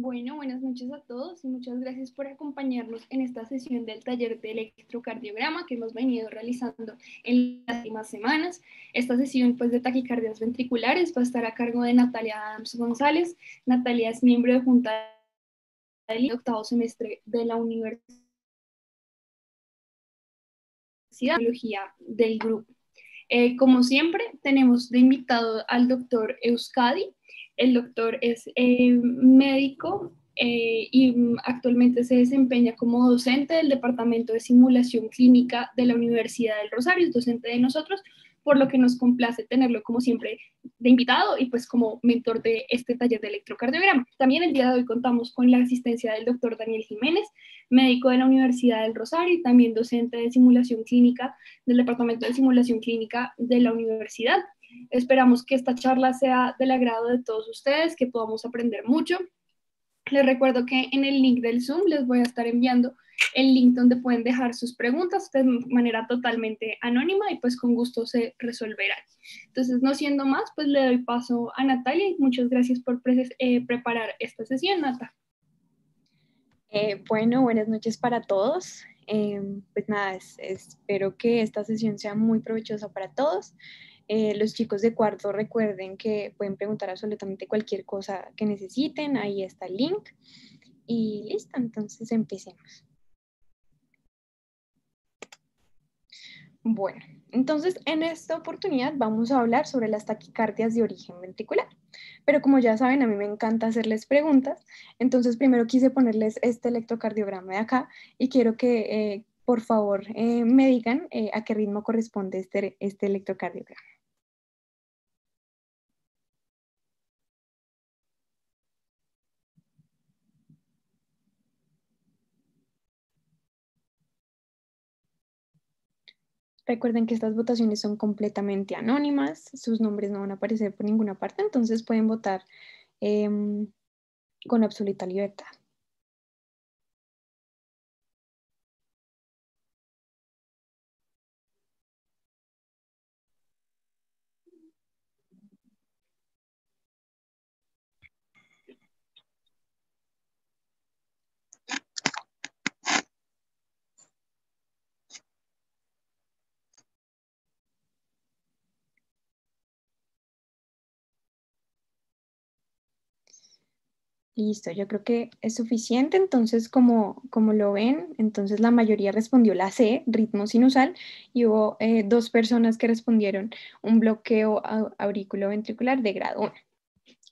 Bueno, buenas noches a todos y muchas gracias por acompañarnos en esta sesión del taller de electrocardiograma que hemos venido realizando en las últimas semanas. Esta sesión pues, de taquicardias ventriculares va a estar a cargo de Natalia Adams González. Natalia es miembro de Junta del octavo semestre de la Universidad de Biología del grupo. Eh, como siempre, tenemos de invitado al doctor Euskadi. El doctor es eh, médico eh, y actualmente se desempeña como docente del Departamento de Simulación Clínica de la Universidad del Rosario, es docente de nosotros, por lo que nos complace tenerlo como siempre de invitado y pues como mentor de este taller de electrocardiograma. También el día de hoy contamos con la asistencia del doctor Daniel Jiménez, médico de la Universidad del Rosario y también docente de simulación clínica del Departamento de Simulación Clínica de la Universidad. Esperamos que esta charla sea del agrado de todos ustedes, que podamos aprender mucho. Les recuerdo que en el link del Zoom les voy a estar enviando el link donde pueden dejar sus preguntas de manera totalmente anónima y pues con gusto se resolverán. Entonces, no siendo más, pues le doy paso a Natalia y muchas gracias por eh, preparar esta sesión, Nata. Eh, bueno, buenas noches para todos. Eh, pues nada, espero que esta sesión sea muy provechosa para todos. Eh, los chicos de cuarto recuerden que pueden preguntar absolutamente cualquier cosa que necesiten, ahí está el link. Y listo, entonces empecemos. Bueno, entonces en esta oportunidad vamos a hablar sobre las taquicardias de origen ventricular. Pero como ya saben, a mí me encanta hacerles preguntas, entonces primero quise ponerles este electrocardiograma de acá y quiero que eh, por favor eh, me digan a qué ritmo corresponde este, este electrocardiograma. Recuerden que estas votaciones son completamente anónimas, sus nombres no van a aparecer por ninguna parte, entonces pueden votar em, con absoluta libertad. Listo, yo creo que es suficiente. Entonces, como, como lo ven, entonces la mayoría respondió la C, ritmo sinusal, y hubo eh, dos personas que respondieron un bloqueo auriculoventricular de grado 1.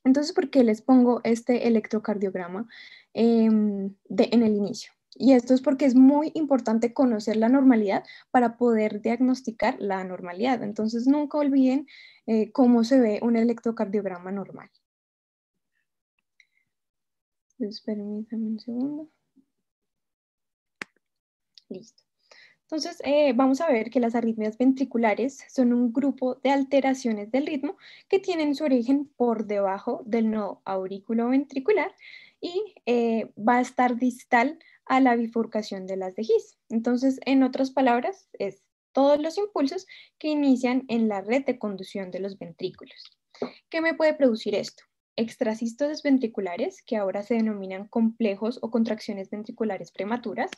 Entonces, ¿por qué les pongo este electrocardiograma em, de, en el inicio? Y esto es porque es muy importante conocer la normalidad para poder diagnosticar la anormalidad. Entonces, nunca olviden eh, cómo se ve un electrocardiograma normal. Entonces, un segundo. Listo. Entonces, eh, vamos a ver que las arritmias ventriculares son un grupo de alteraciones del ritmo que tienen su origen por debajo del nodo aurículo ventricular y eh, va a estar distal a la bifurcación de las GIS. Entonces, en otras palabras, es todos los impulsos que inician en la red de conducción de los ventrículos. ¿Qué me puede producir esto? extrasístoles ventriculares, que ahora se denominan complejos o contracciones ventriculares prematuras,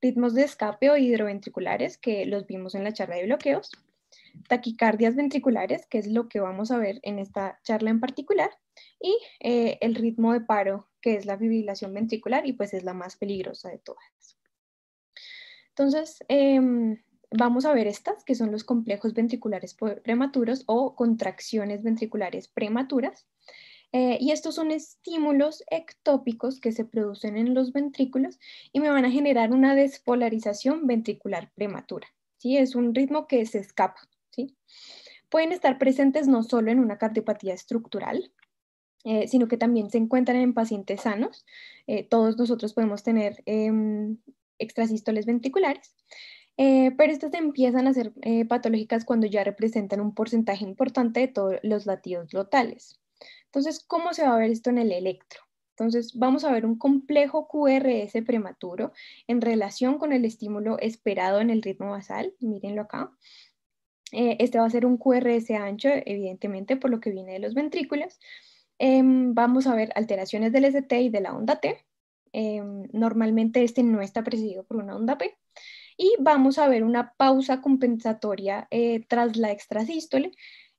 ritmos de escape o hidroventriculares, que los vimos en la charla de bloqueos, taquicardias ventriculares, que es lo que vamos a ver en esta charla en particular, y eh, el ritmo de paro, que es la fibrilación ventricular y pues es la más peligrosa de todas. Entonces, em, vamos a ver estas, que son los complejos ventriculares prematuros o contracciones ventriculares prematuras. Eh, y estos son estímulos ectópicos que se producen en los ventrículos y me van a generar una despolarización ventricular prematura. ¿sí? Es un ritmo que se escapa. ¿sí? Pueden estar presentes no solo en una cardiopatía estructural, eh, sino que también se encuentran en pacientes sanos. Eh, todos nosotros podemos tener em, extrasístoles ventriculares. pero estas empiezan a ser patológicas cuando ya representan un porcentaje importante de todos los latidos lotales. Entonces, ¿cómo se va a ver esto en el electro? Entonces, vamos a ver un complejo QRS prematuro en relación con el estímulo esperado en el ritmo basal. Mírenlo acá. Eh, este va a ser un QRS ancho, evidentemente, por lo que viene de los ventrículos. Em, vamos a ver alteraciones del ST y de la onda T. Em, normalmente este no está precedido por una onda P. Y vamos a ver una pausa compensatoria eh, tras la extrasístole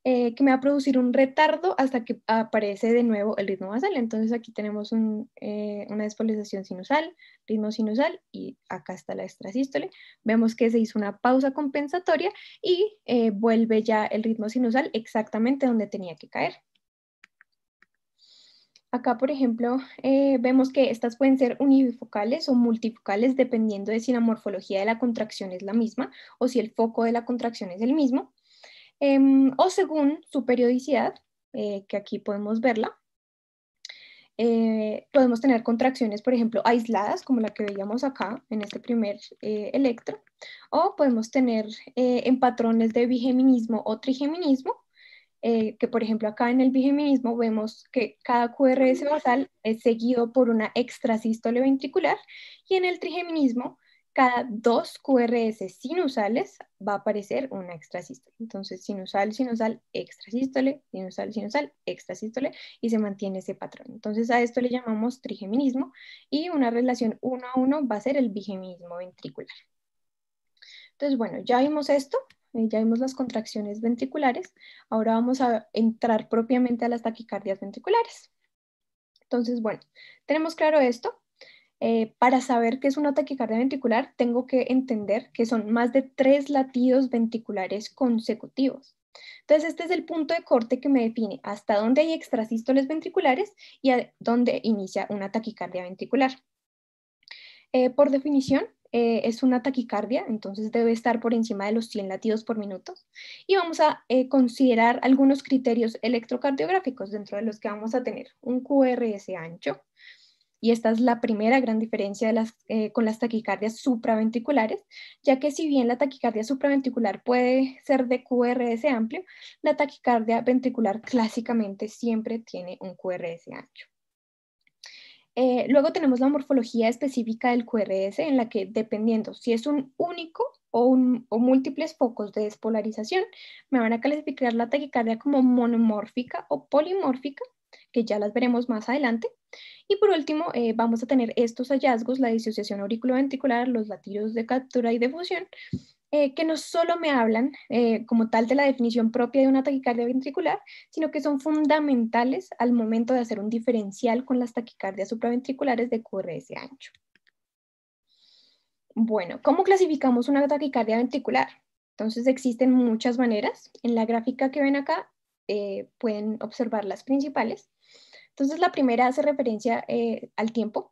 eh, que me va a producir un retardo hasta que aparece de nuevo el ritmo basal. Entonces aquí tenemos eh, una despolización sinusal, ritmo sinusal y acá está la extrasístole. Vemos que se hizo una pausa compensatoria y eh, vuelve ya el ritmo sinusal exactamente donde tenía que caer. Acá, por ejemplo, vemos que estas pueden ser unifocales o multifocales dependiendo de si la morfología de la contracción es la misma o si el foco de la contracción es el mismo. Em, o según su periodicidad, eh, que aquí podemos verla. Eh, podemos tener contracciones, por ejemplo, aisladas, como la que veíamos acá en este primer eh, electro, o podemos tener en patrones de bigeminismo o trigeminismo, que por ejemplo acá en el bigeminismo vemos que cada QRS basal es seguido por una extrasístole ventricular y en el trigeminismo cada dos QRS sinusales va a aparecer una extrasístole. Entonces, sinusal, sinusal, extrasístole, sinusal, sinusal, extrasístole, y se mantiene ese patrón. Entonces, a esto le llamamos trigeminismo y una relación uno a uno va a ser el bigeminismo ventricular. Entonces, bueno, ya vimos esto, eh, ya vimos las contracciones ventriculares, ahora vamos a entrar propiamente a las taquicardias ventriculares. Entonces, bueno, tenemos claro esto, eh, para saber qué es una taquicardia ventricular, tengo que entender que son más de tres latidos ventriculares consecutivos. Entonces, este es el punto de corte que me define hasta dónde hay extrasístoles ventriculares y a dónde inicia una taquicardia ventricular. Eh, por definición, eh, es una taquicardia, entonces debe estar por encima de los 100 latidos por minuto. Y vamos a considerar algunos criterios electrocardiográficos dentro de los que vamos a tener un QRS ancho, y esta es la primera gran diferencia eh, con las taquicardias supraventriculares, ya que si bien la taquicardia supraventricular puede ser de QRS amplio, la taquicardia ventricular clásicamente siempre tiene un QRS ancho. Eh, luego tenemos la morfología específica del QRS, en la que dependiendo si es un único o, múltiples focos de despolarización, me van a clasificar la taquicardia como monomórfica o polimórfica que ya las veremos más adelante. Y por último, eh, vamos a tener estos hallazgos, la disociación auriculoventricular, los latidos de captura y de fusión, eh, que no solo me hablan eh, como tal de la definición propia de una taquicardia ventricular, sino que son fundamentales al momento de hacer un diferencial con las taquicardias supraventriculares de QRS ancho. Bueno, ¿cómo clasificamos una taquicardia ventricular? Entonces existen muchas maneras. En la gráfica que ven acá eh, pueden observar las principales. Entonces, la primera hace referencia eh, al tiempo.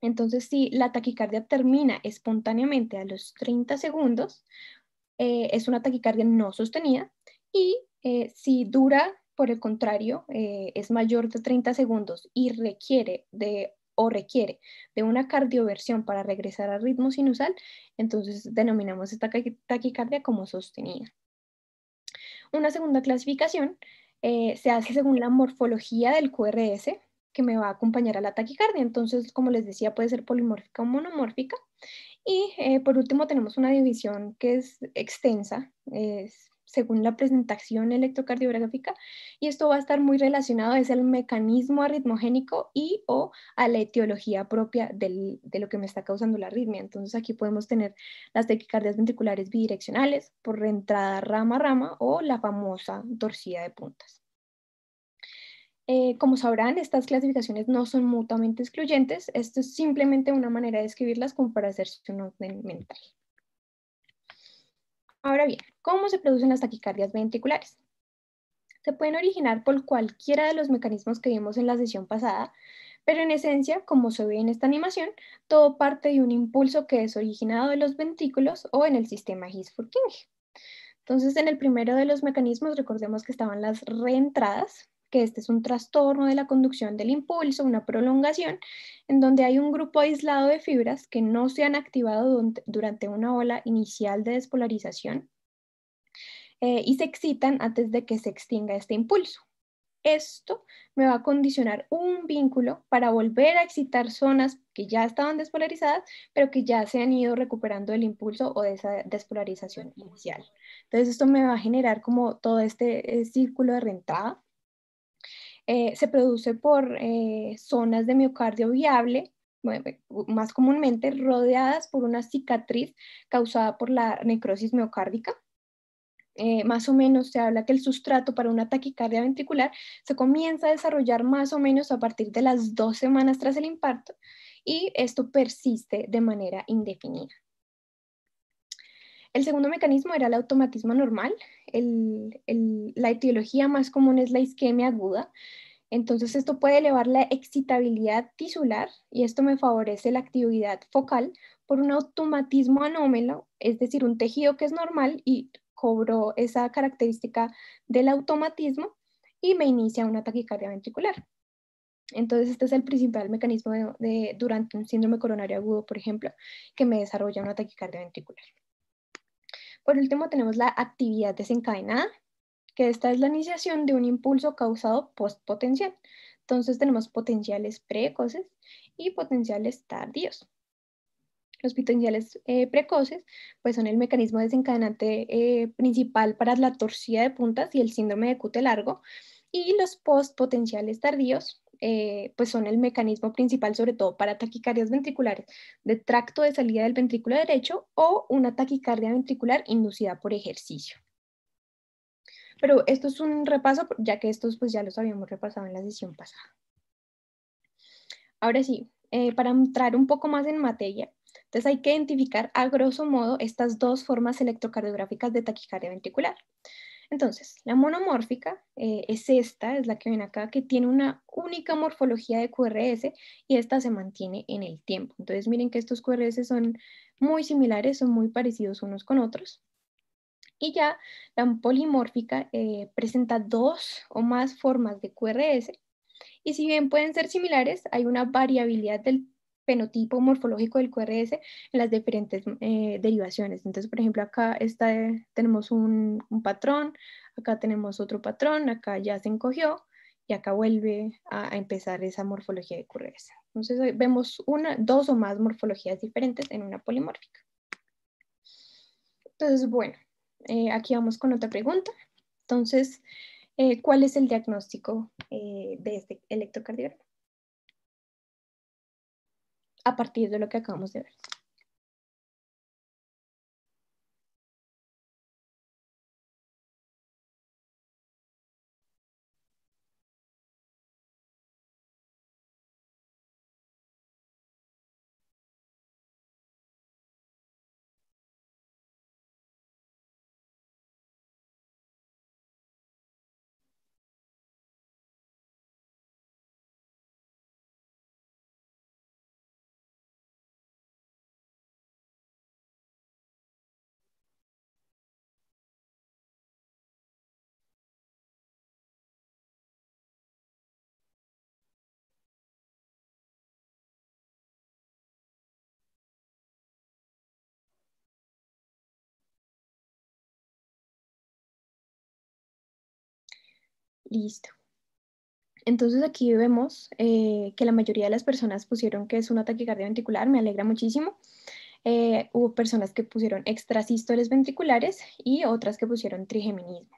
Entonces, si la taquicardia termina espontáneamente a los 30 segundos, eh, es una taquicardia no sostenida. Y si dura, por el contrario, es mayor de 30 segundos y requiere de o requiere de una cardioversión para regresar al ritmo sinusal, entonces denominamos esta taquicardia como sostenida. Una segunda clasificación eh, se hace según la morfología del QRS que me va a acompañar a la taquicardia. Entonces, como les decía, puede ser polimórfica o monomórfica. Y eh, por último tenemos una división que es extensa, es según la presentación electrocardiográfica y esto va a estar muy relacionado es el mecanismo arritmogénico y o a la etiología propia de lo que me está causando la arritmia. Entonces aquí podemos tener las taquicardias ventriculares bidireccionales por reentrada rama rama o la famosa torcida de puntas. Eh, como sabrán, estas clasificaciones no son mutuamente excluyentes. Esto es simplemente una manera de escribirlas como para hacerse un orden mental. Ahora bien, ¿cómo se producen las taquicardias ventriculares? Se pueden originar por cualquiera de los mecanismos que vimos en la sesión pasada, pero en esencia, como se ve en esta animación, todo parte de un impulso que es originado de los ventrículos o en el sistema His-Purkinje. Entonces, en el primero de los mecanismos, recordemos que estaban las reentradas, que este es un trastorno de la conducción del impulso, una prolongación, en donde hay un grupo aislado de fibras que no se han activado durante una ola inicial de despolarización eh, y se excitan antes de que se extinga este impulso. Esto me va a condicionar un vínculo para volver a excitar zonas que ya estaban despolarizadas, pero que ya se han ido recuperando del impulso o de esa despolarización inicial. Entonces, esto me va a generar como todo este eh, círculo de rentada eh, se produce por eh, zonas de miocardio viable, eh, más comúnmente rodeadas por una cicatriz causada por la necrosis miocárdica. más o menos se habla que el sustrato para una taquicardia ventricular se comienza a desarrollar más o menos a partir de las dos semanas tras el impacto y esto persiste de manera indefinida. El segundo mecanismo era el automatismo normal. la etiología más común es la isquemia aguda. Entonces esto puede elevar la excitabilidad tisular y esto me favorece la actividad focal por un automatismo anómalo, es decir, un tejido que es normal y cobro esa característica del automatismo y me inicia una taquicardia ventricular. Entonces, este es el principal mecanismo de, durante un síndrome coronario agudo, por ejemplo, que me desarrolla una taquicardia ventricular. Por último, tenemos la actividad desencadenada, que esta es la iniciación de un impulso causado postpotencial, Entonces tenemos potenciales precoces y potenciales tardíos. Los potenciales eh, precoces pues son el mecanismo desencadenante eh, principal para la torcida de puntas y el síndrome de cute largo. Y los postpotenciales tardíos eh, pues son el mecanismo principal, sobre todo para taquicardias ventriculares de tracto de salida del ventrículo derecho o una taquicardia ventricular inducida por ejercicio. Pero esto es un repaso, ya que estos pues ya los habíamos repasado en la sesión pasada. Ahora sí, eh, para entrar un poco más en materia, entonces hay que identificar a grosso modo estas dos formas electrocardiográficas de taquicardia ventricular. Entonces, la monomórfica eh, es esta, es la que ven acá, que tiene una única morfología de QRS y esta se mantiene en el tiempo. Entonces, miren que estos QRS son muy similares, son muy parecidos unos con otros. Y ya la polimórfica eh, presenta dos o más formas de QRS. Y si bien pueden ser similares, hay una variabilidad del tiempo fenotipo morfológico del QRS en las diferentes eh, derivaciones. Entonces, por ejemplo, acá está, tenemos un, patrón, acá tenemos otro patrón, acá ya se encogió y acá vuelve a, empezar esa morfología de QRS. Entonces, vemos una, dos o más morfologías diferentes en una polimórfica. Entonces, bueno, eh, aquí vamos con otra pregunta. Entonces, eh, ¿cuál es el diagnóstico de este electrocardiograma? a partir de lo que acabamos de ver. Listo. Entonces aquí vemos eh, que la mayoría de las personas pusieron que es una taquicardia ventricular, me alegra muchísimo. Eh, hubo personas que pusieron extrasístoles ventriculares y otras que pusieron trigeminismo.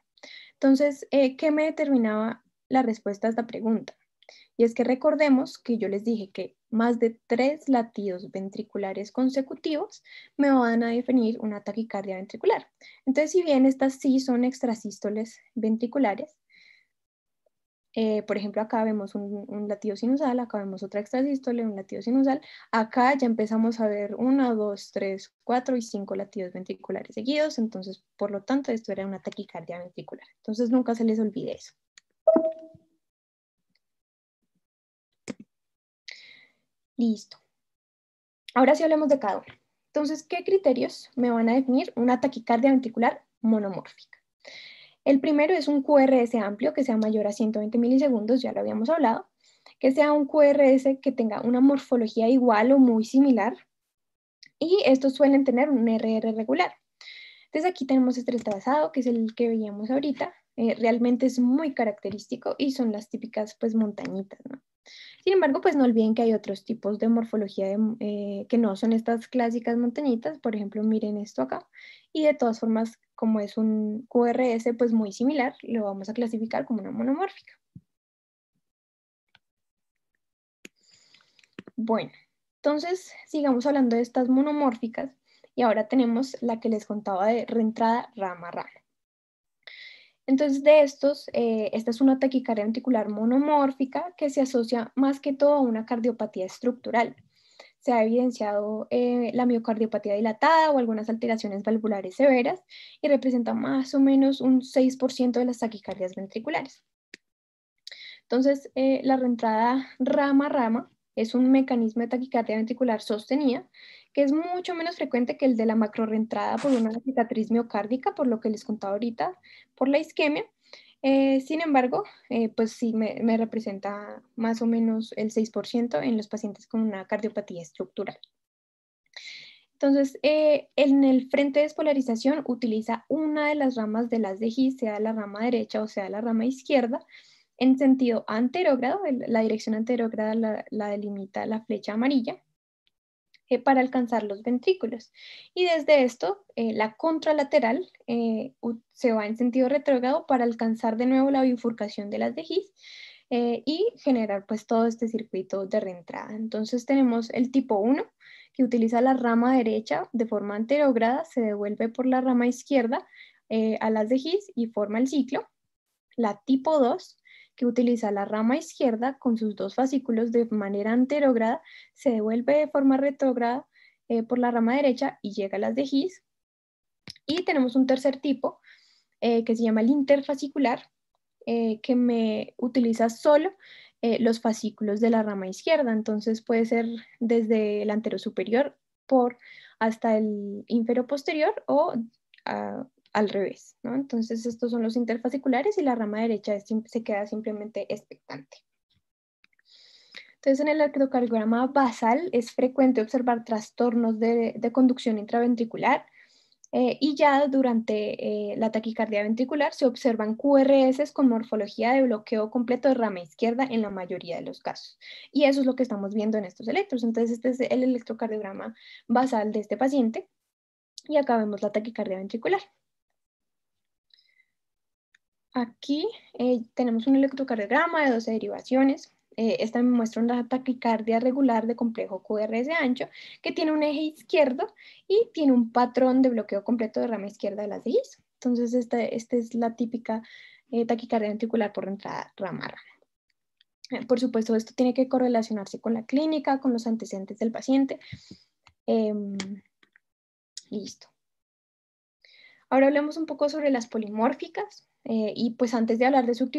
Entonces, eh, ¿qué me determinaba la respuesta a esta pregunta? Y es que recordemos que yo les dije que más de tres latidos ventriculares consecutivos me van a definir una taquicardia ventricular. Entonces, si bien estas sí son extrasístoles ventriculares, eh, por ejemplo, acá vemos un, latido sinusal, acá vemos otra extrasístole, un latido sinusal. Acá ya empezamos a ver 1, 2, 3, 4 y 5 latidos ventriculares seguidos. Entonces, por lo tanto, esto era una taquicardia ventricular. Entonces, nunca se les olvide eso. Listo. Ahora sí hablemos de cada uno. Entonces, ¿qué criterios me van a definir una taquicardia ventricular monomórfica? El primero es un QRS amplio que sea mayor a 120 milisegundos, ya lo habíamos hablado, que sea un QRS que tenga una morfología igual o muy similar, y estos suelen tener un RR regular. Entonces aquí tenemos este trazado, que es el que veíamos ahorita, eh, realmente es muy característico y son las típicas pues montañitas, Sin embargo, pues no olviden que hay otros tipos de morfología eh, que no son estas clásicas montañitas, por ejemplo, miren esto acá, y de todas formas como es un QRS pues muy similar, lo vamos a clasificar como una monomórfica. Bueno, entonces sigamos hablando de estas monomórficas y ahora tenemos la que les contaba de reentrada rama-rama. Entonces de estos, eh, esta es una taquicardia ventricular monomórfica que se asocia más que todo a una cardiopatía estructural se ha evidenciado eh, la miocardiopatía dilatada o algunas alteraciones valvulares severas y representa más o menos un 6% de las taquicardias ventriculares. Entonces, eh, la reentrada rama-rama es un mecanismo de taquicardia ventricular sostenida que es mucho menos frecuente que el de la reentrada por una cicatriz miocárdica, por lo que les contaba ahorita, por la isquemia, eh, sin embargo, eh, pues sí me, representa más o menos el 6% en los pacientes con una cardiopatía estructural. Entonces, eh, en el frente de despolarización utiliza una de las ramas de las G, sea la rama derecha o sea la rama izquierda, en sentido anterógrado, la dirección anterógrada la delimita la flecha amarilla, eh, para alcanzar los ventrículos. Y desde esto, eh, la contralateral eh, se va en sentido retrógrado para alcanzar de nuevo la bifurcación de las de eh, y generar pues todo este circuito de reentrada. Entonces tenemos el tipo 1, que utiliza la rama derecha de forma anterograda, se devuelve por la rama izquierda a las de GIS y forma el ciclo. La tipo 2, que utiliza la rama izquierda con sus dos fascículos de manera anterógrada, se devuelve de forma retrógrada eh, por la rama derecha y llega a las de His. Y tenemos un tercer tipo eh, que se llama el interfascicular, eh, que me utiliza solo los fascículos de la rama izquierda. Entonces puede ser desde el antero superior por hasta el infero posterior o ah, al revés, ¿no? Entonces estos son los interfasciculares y la rama derecha se queda simplemente expectante. Entonces en el electrocardiograma basal es frecuente observar trastornos de, conducción intraventricular eh, y ya durante eh, la taquicardia ventricular se observan QRS con morfología de bloqueo completo de rama izquierda en la mayoría de los casos. Y eso es lo que estamos viendo en estos electros. Entonces este es el electrocardiograma basal de este paciente y acá vemos la taquicardia ventricular. Aquí eh, tenemos un electrocardiograma de 12 derivaciones. Eh, esta me muestra una taquicardia regular de complejo QRS ancho que tiene un eje izquierdo y tiene un patrón de bloqueo completo de rama izquierda de las DIs. Entonces, esta, es la típica eh, taquicardia ventricular por entrada rama rama. Por supuesto, esto tiene que correlacionarse con la clínica, con los antecedentes del paciente. Em, listo. Ahora hablemos un poco sobre las polimórficas. Eh, y pues antes de hablar de, sus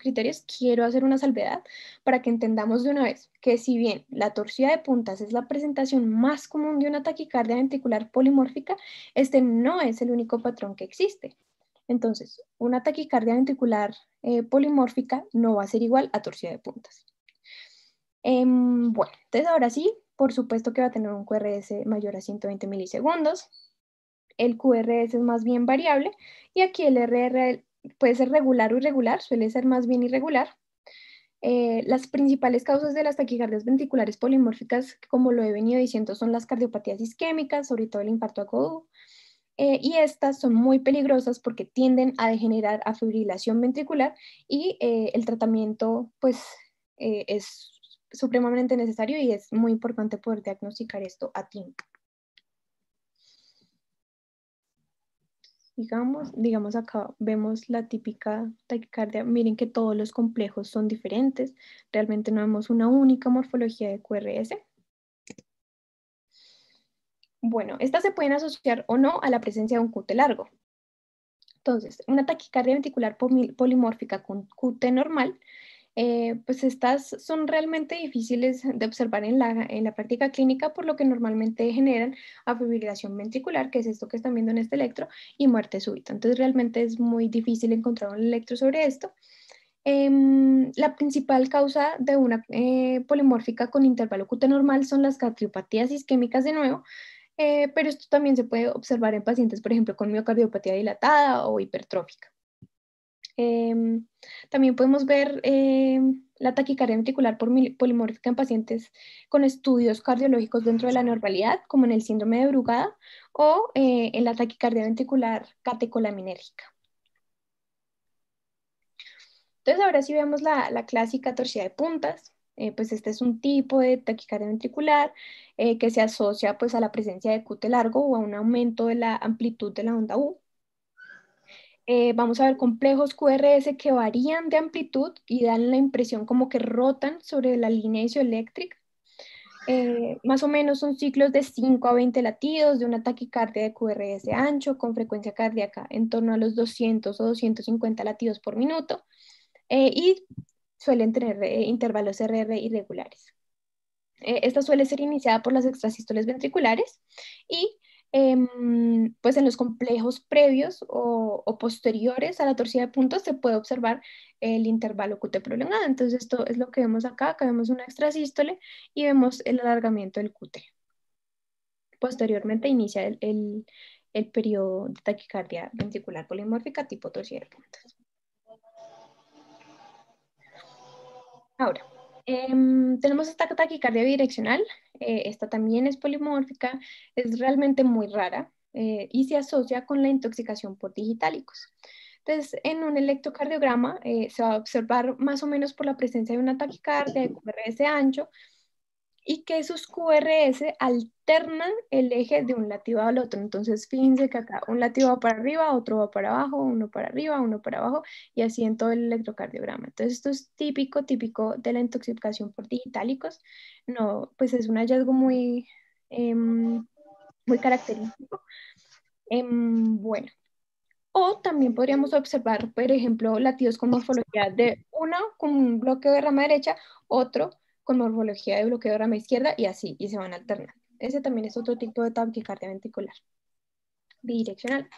criterios, quiero hacer una salvedad para que entendamos de una vez que si bien la torcida de puntas es la presentación más común de una taquicardia ventricular polimórfica, este no es el único patrón que existe. Entonces, una taquicardia ventricular eh, polimórfica no va a ser igual a torcida de puntas. Em, bueno, entonces ahora sí, por supuesto que va a tener un QRS mayor a 120 milisegundos. El QRS es más bien variable y aquí el RR puede ser regular o irregular, suele ser más bien irregular. Eh, las principales causas de las taquicardias ventriculares polimórficas, como lo he venido diciendo, son las cardiopatías isquémicas, sobre todo el infarto agudo, eh, y estas son muy peligrosas porque tienden a degenerar a fibrilación ventricular y eh, el tratamiento pues eh, es supremamente necesario y es muy importante poder diagnosticar esto a tiempo. digamos, digamos acá vemos la típica taquicardia, miren que todos los complejos son diferentes, realmente no vemos una única morfología de QRS. Bueno, estas se pueden asociar o no a la presencia de un QT largo. Entonces, una taquicardia ventricular polimórfica con QT normal eh, pues estas son realmente difíciles de observar en la, práctica clínica, por lo que normalmente generan afibrilación ventricular, que es esto que están viendo en este electro, y muerte súbita. Entonces realmente es muy difícil encontrar un electro sobre esto. Em, la principal causa de una eh, polimórfica con intervalo QT normal son las cardiopatías isquémicas de nuevo, eh, pero esto también se puede observar en pacientes, por ejemplo, con miocardiopatía dilatada o hipertrófica. Em, también podemos ver em, la taquicardia ventricular polimórfica en pacientes con estudios cardiológicos dentro de la normalidad, como en el síndrome de Brugada o eh, en la taquicardia ventricular catecolaminérgica. Entonces, ahora sí vemos la, la clásica torcida de puntas. Eh, pues este es un tipo de taquicardia ventricular eh, que se asocia pues a la presencia de cute largo o a un aumento de la amplitud de la onda U. Eh, vamos a ver complejos QRS que varían de amplitud y dan la impresión como que rotan sobre la línea isoeléctrica. Eh, más o menos son ciclos de 5 a 20 latidos de una taquicardia de QRS ancho con frecuencia cardíaca en torno a los 200 o 250 latidos por minuto eh, y suelen tener intervalos RR irregulares. esta suele ser iniciada por las extrasístoles ventriculares y Em, pues en los complejos previos o, posteriores a la torcida de puntos se puede observar el intervalo QT prolongado. Entonces esto es lo que vemos acá, acá vemos una extrasístole y vemos el alargamiento del QT. Posteriormente inicia el, el, el periodo de taquicardia ventricular polimórfica tipo torcida de puntos. Ahora, Em, tenemos esta taquicardia bidireccional, eh, esta también es polimórfica, es realmente muy rara eh, y se asocia con la intoxicación por digitálicos. Entonces, en un electrocardiograma eh, se va a observar más o menos por la presencia de una taquicardia de QRS ancho y que sus QRS alternan el eje de un latido al otro. Entonces, fíjense que acá un latido va para arriba, otro va para abajo, uno para arriba, uno para abajo, y así en todo el electrocardiograma. Entonces, esto es típico, típico de la intoxicación por digitálicos. No, pues es un hallazgo muy, em, muy característico. Em, bueno. O también podríamos observar, por ejemplo, latidos con morfología de uno con un bloque de rama derecha, otro morfología de bloqueo de rama izquierda y así, y se van a alternar, Ese también es otro tipo de taquicardia ventricular bidireccional.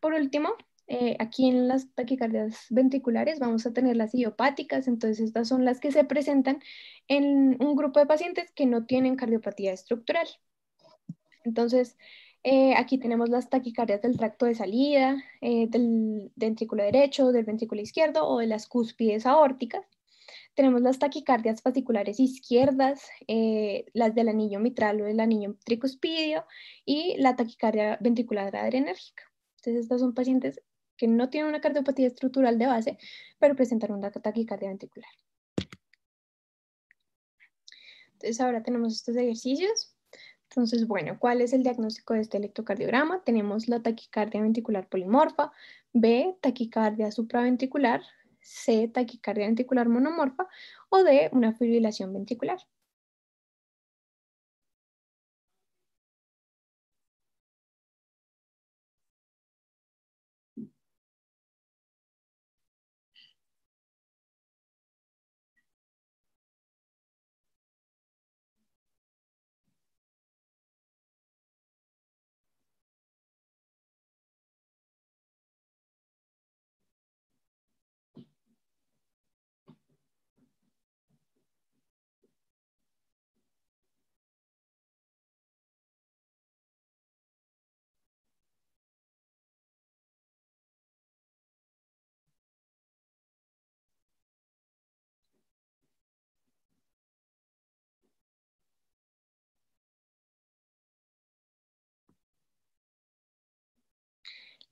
Por último, eh, aquí en las taquicardias ventriculares vamos a tener las idiopáticas, entonces estas son las que se presentan en un grupo de pacientes que no tienen cardiopatía estructural. Entonces, eh, aquí tenemos las taquicardias del tracto de salida, eh, del ventrículo derecho, del ventrículo izquierdo o de las cúspides aórticas. Tenemos las taquicardias fasciculares izquierdas, eh, las del anillo mitral o del anillo tricuspidio y la taquicardia ventricular adrenérgica. Entonces, estos son pacientes que no tienen una cardiopatía estructural de base, pero presentan una taquicardia ventricular. Entonces, ahora tenemos estos ejercicios. Entonces, bueno, ¿cuál es el diagnóstico de este electrocardiograma? Tenemos la taquicardia ventricular polimorfa, B, taquicardia supraventricular, C, taquicardia ventricular monomorfa, o de una fibrilación ventricular.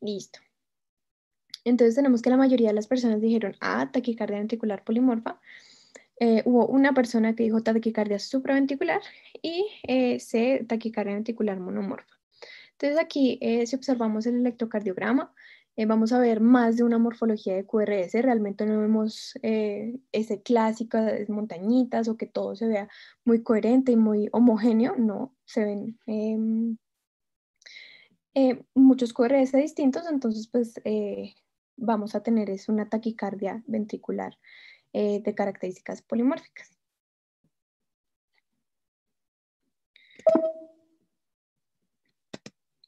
Listo. Entonces tenemos que la mayoría de las personas dijeron, A, ah, taquicardia ventricular polimorfa. Eh, hubo una persona que dijo taquicardia supraventricular y eh, C, taquicardia ventricular monomorfa. Entonces aquí, eh, si observamos el electrocardiograma, vamos a ver más de una morfología de QRS. Realmente no vemos ese clásico de montañitas o que todo se vea muy coherente y muy homogéneo. No, se ven em, eh, muchos QRS distintos, entonces pues eh, vamos a tener es una taquicardia ventricular eh, de características polimórficas.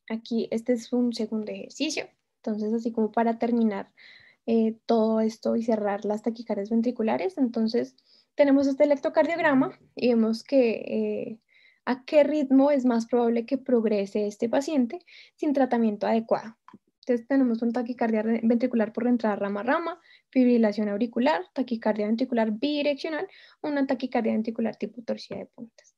Aquí este es un segundo ejercicio, entonces así como para terminar todo esto y cerrar las taquicardias ventriculares, entonces tenemos este electrocardiograma y vemos que a qué ritmo es más probable que progrese este paciente sin tratamiento adecuado. Entonces tenemos un taquicardia ventricular por entrada rama-rama, fibrilación auricular, taquicardia ventricular bidireccional, una taquicardia ventricular tipo torcida de puntas.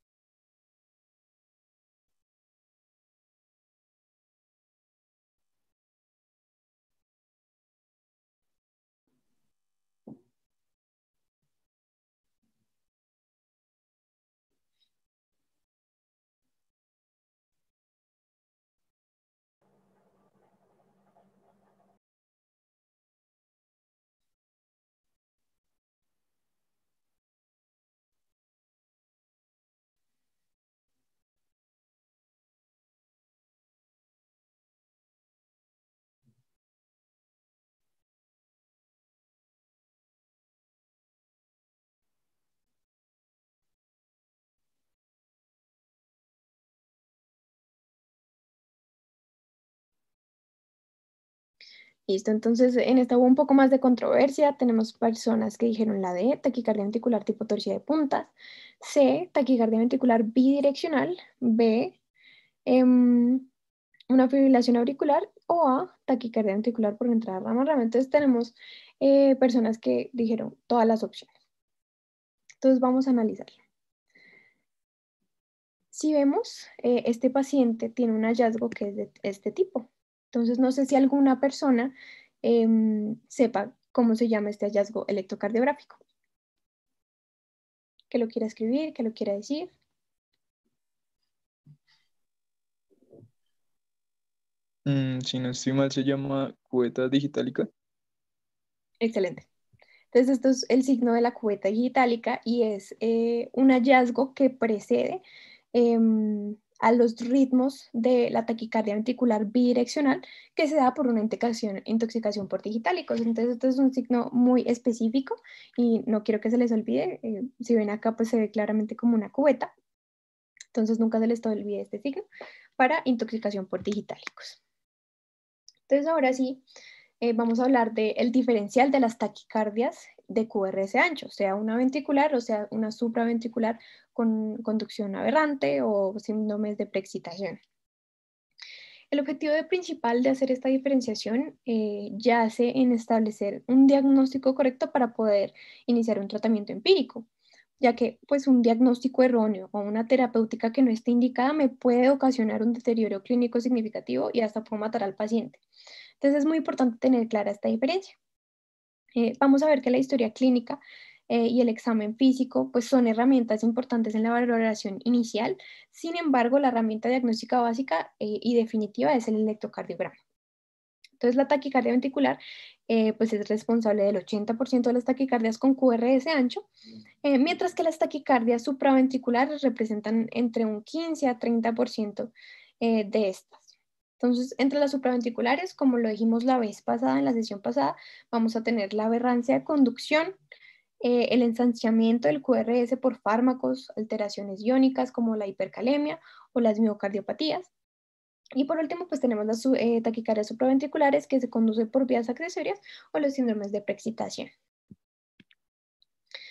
Listo, entonces en esta hubo un poco más de controversia. Tenemos personas que dijeron la D, taquicardia ventricular tipo torcia de puntas. C, taquicardia ventricular bidireccional. B, em, una fibrilación auricular. O A, taquicardia ventricular por entrada rama. Entonces tenemos eh, personas que dijeron todas las opciones. Entonces vamos a analizarlo. Si vemos, eh, este paciente tiene un hallazgo que es de este tipo entonces, no sé si alguna persona em, sepa cómo se llama este hallazgo electrocardiográfico. Que lo quiera escribir, que lo quiera decir. Mm, si no estoy mal, se llama cubeta digitálica. Excelente. Entonces, esto es el signo de la cubeta digitálica y es eh, un hallazgo que precede em, a los ritmos de la taquicardia ventricular bidireccional que se da por una intoxicación, intoxicación por digitálicos. Entonces, esto es un signo muy específico y no quiero que se les olvide. Eh, si ven acá, pues se ve claramente como una cubeta. Entonces, nunca se les olvide este signo para intoxicación por digitálicos. Entonces, ahora sí, eh, vamos a hablar del diferencial de las taquicardias de QRS ancho, sea una ventricular o sea una supraventricular con conducción aberrante o síndromes de preexcitación. El objetivo principal de hacer esta diferenciación eh, yace en establecer un diagnóstico correcto para poder iniciar un tratamiento empírico, ya que pues, un diagnóstico erróneo o una terapéutica que no esté indicada me puede ocasionar un deterioro clínico significativo y hasta puede matar al paciente. Entonces es muy importante tener clara esta diferencia. Eh, vamos a ver que la historia clínica eh, y el examen físico pues son herramientas importantes en la valoración inicial, sin embargo la herramienta diagnóstica básica eh, y definitiva es el electrocardiograma. Entonces la taquicardia ventricular pues es responsable del 80% de las taquicardias con QRS ancho, mientras que las taquicardias supraventriculares representan entre un 15 a 30% de estas. Entonces, entre las supraventriculares, como lo dijimos la vez pasada, en la sesión pasada, vamos a tener la aberrancia de conducción, eh, el ensanchamiento del QRS por fármacos, alteraciones iónicas como la hipercalemia o las miocardiopatías. Y por último, pues tenemos las eh, taquicardias supraventriculares que se conducen por vías accesorias o los síndromes de preexcitación.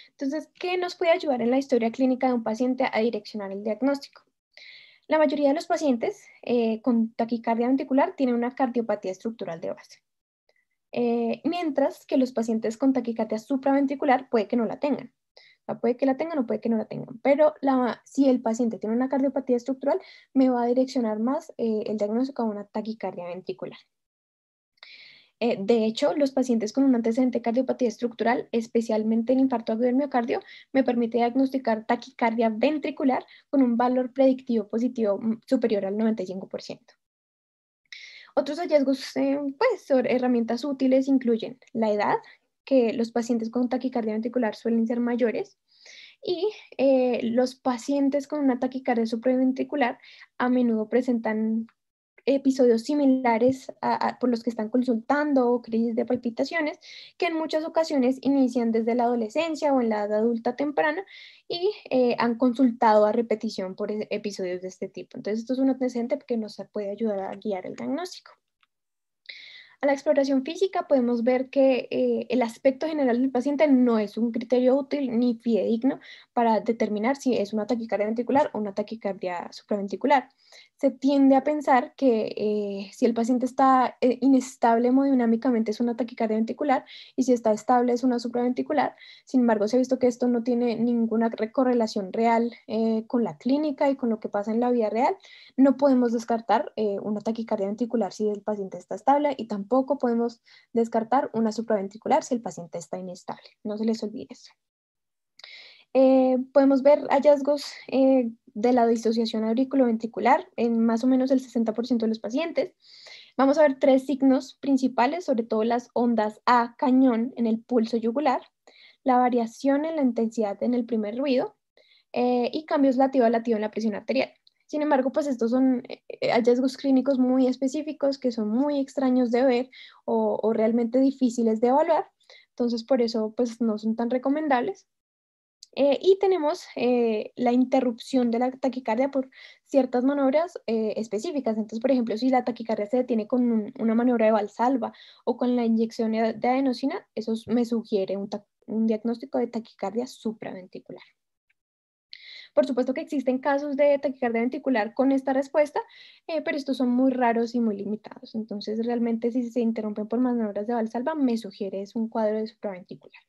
Entonces, ¿qué nos puede ayudar en la historia clínica de un paciente a direccionar el diagnóstico? La mayoría de los pacientes eh, con taquicardia ventricular tienen una cardiopatía estructural de base, eh, mientras que los pacientes con taquicardia supraventricular puede que no la tengan. O puede que la tengan o puede que no la tengan, pero si el paciente tiene una cardiopatía estructural, me va a direccionar más eh, el diagnóstico a una taquicardia ventricular. Eh, de hecho, los pacientes con un antecedente de cardiopatía estructural, especialmente el infarto agudo miocardio, me permite diagnosticar taquicardia ventricular con un valor predictivo positivo mm, superior al 95%. Otros hallazgos, eh, pues, herramientas útiles incluyen la edad, que los pacientes con taquicardia ventricular suelen ser mayores, y eh, los pacientes con una taquicardia supraventricular a menudo presentan episodios similares por los que están consultando o crisis de palpitaciones, que en muchas ocasiones inician desde la adolescencia o en la edad adulta temprana y eh, han consultado a repetición por e, episodios de este tipo. Entonces, esto es un antecedente que nos puede ayudar a guiar el diagnóstico. A la exploración física podemos ver que eh, el aspecto general del paciente no es un criterio útil ni fidedigno para determinar si es una taquicardia ventricular o una taquicardia supraventricular se tiende a pensar que eh, si el paciente está eh, inestable hemodinámicamente es una taquicardia ventricular y si está estable es una supraventricular. Sin embargo, se ha visto que esto no tiene ninguna correlación real eh, con la clínica y con lo que pasa en la vida real. No podemos descartar una taquicardia ventricular si el paciente está estable y tampoco podemos descartar una supraventricular si el paciente está inestable. No se les olvide eso. Eh, podemos ver hallazgos eh, de la disociación auriculoventricular en más o menos el 60% de los pacientes. Vamos a ver tres signos principales, sobre todo las ondas A cañón en el pulso yugular, la variación en la intensidad en el primer ruido eh, y cambios latido a latido en la presión arterial. Sin embargo, pues estos son hallazgos clínicos muy específicos que son muy extraños de ver o, o realmente difíciles de evaluar. Entonces, por eso, pues no son tan recomendables. Eh, y tenemos eh, la interrupción de la taquicardia por ciertas maniobras eh, específicas. Entonces, por ejemplo, si la taquicardia se detiene con una maniobra de Valsalva o con la inyección de adenosina, eso me sugiere un, diagnóstico de taquicardia supraventricular. Por supuesto que existen casos de taquicardia ventricular con esta respuesta, pero estos son muy raros y muy limitados. Entonces, realmente si se interrumpen por maniobras de Valsalva, me sugiere es un cuadro de supraventricular.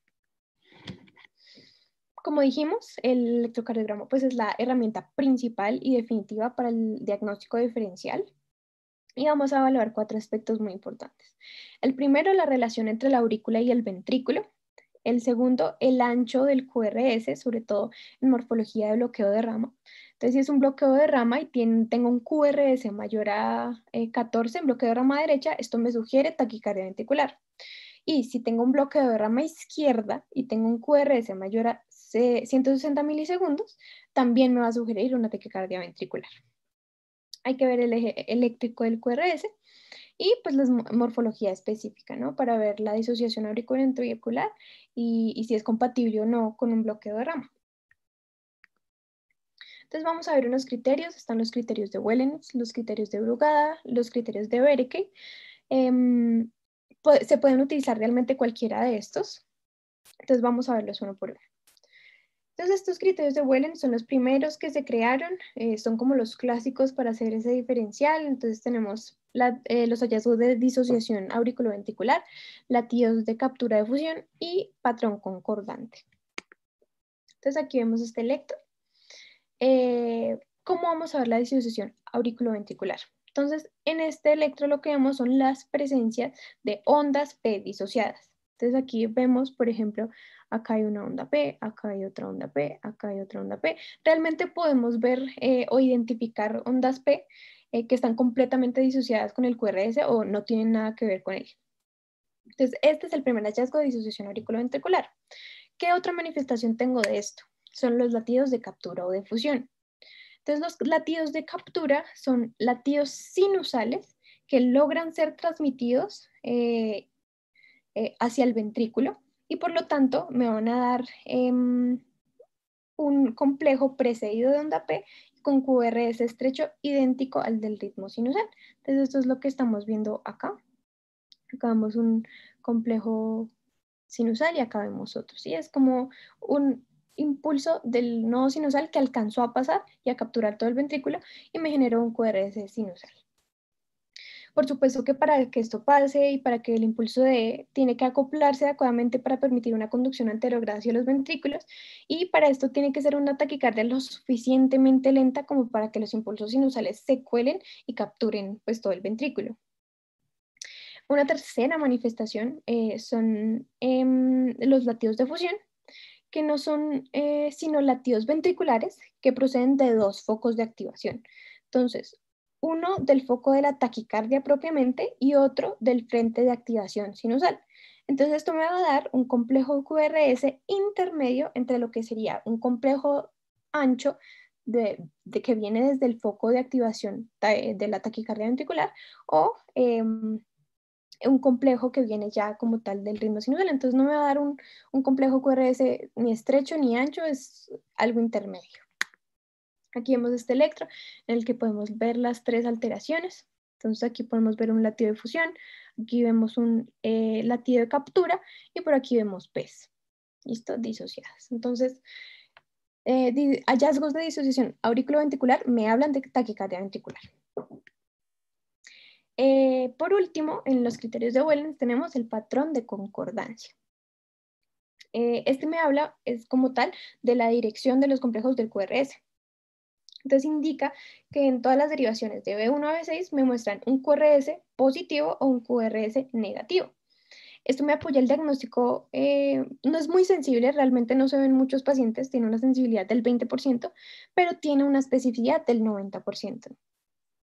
Como dijimos, el electrocardiograma pues, es la herramienta principal y definitiva para el diagnóstico diferencial y vamos a evaluar cuatro aspectos muy importantes. El primero, la relación entre la aurícula y el ventrículo. El segundo, el ancho del QRS, sobre todo en morfología de bloqueo de rama. Entonces, si es un bloqueo de rama y tiene, tengo un QRS mayor a 14 eh, en bloqueo de rama derecha, esto me sugiere taquicardia ventricular. Y si tengo un bloqueo de rama izquierda y tengo un QRS mayor a 160 milisegundos, también me va a sugerir una taquicardia ventricular. Hay que ver el eje eléctrico del QRS y pues la morfología específica, ¿no? Para ver la disociación auriculoventricular y, y si es compatible o no con un bloqueo de rama. Entonces vamos a ver unos criterios, están los criterios de Wellens, los criterios de Brugada, los criterios de Bereke. Em, se pueden utilizar realmente cualquiera de estos. Entonces vamos a verlos uno por uno. Entonces, estos criterios de Wellen son los primeros que se crearon, eh, son como los clásicos para hacer ese diferencial. Entonces, tenemos eh, los hallazgos de disociación auriculoventricular, latidos de captura de fusión y patrón concordante. Entonces, aquí vemos este electro. Eh, ¿Cómo vamos a ver la disociación auriculoventricular? Entonces, en este electro lo que vemos son las presencias de ondas P disociadas. Entonces aquí vemos, por ejemplo, acá hay una onda P, acá hay otra onda P, acá hay otra onda P. Realmente podemos ver eh, o identificar ondas P eh, que están completamente disociadas con el QRS o no tienen nada que ver con él. Entonces, este es el primer hallazgo de disociación auriculoventricular. ¿Qué otra manifestación tengo de esto? Son los latidos de captura o de fusión. Entonces, los latidos de captura son latidos sinusales que logran ser transmitidos eh, eh, hacia el ventrículo y por lo tanto me van a dar em, un complejo precedido de onda P con QRS estrecho idéntico al del ritmo sinusal. Entonces esto es lo que estamos viendo acá. acabamos un complejo sinusal y acá vemos otro. Es como un impulso del nodo sinusal que alcanzó a pasar y a capturar todo el ventrículo y me generó un QRS sinusal. Por supuesto que para que esto pase y para que el impulso de tiene que acoplarse adecuadamente para permitir una conducción anterográfica a los ventrículos y para esto tiene que ser una taquicardia lo suficientemente lenta como para que los impulsos sinusales se cuelen y capturen pues todo el ventrículo. Una tercera manifestación eh, son em, los latidos de fusión, que no son eh, sino latidos ventriculares que proceden de dos focos de activación. Entonces, uno del foco de la taquicardia propiamente y otro del frente de activación sinusal. Entonces esto me va a dar un complejo QRS intermedio entre lo que sería un complejo ancho de, que viene desde el foco de activación eh, de la taquicardia ventricular o em, un complejo que viene ya como tal del ritmo sinusal. Entonces no me va a dar un complejo QRS ni estrecho ni ancho, es algo intermedio. Aquí vemos este electro en el que podemos ver las tres alteraciones. Entonces aquí podemos ver un latido de fusión, aquí vemos un eh, latido de captura y por aquí vemos PES. ¿Listo? Disociadas. Entonces, eh, hallazgos de disociación auriculoventricular me hablan de taquicardia ventricular. Eh, por último, en los criterios de Wellens tenemos el patrón de concordancia. este me habla, es como tal, de la dirección de los complejos del QRS. Entonces indica que en todas las derivaciones de B1 a B6 me muestran un QRS positivo o un QRS negativo. Esto me apoya el diagnóstico, eh, no es muy sensible, realmente no se ven muchos pacientes, tiene una sensibilidad del 20%, pero tiene una especificidad del 90%.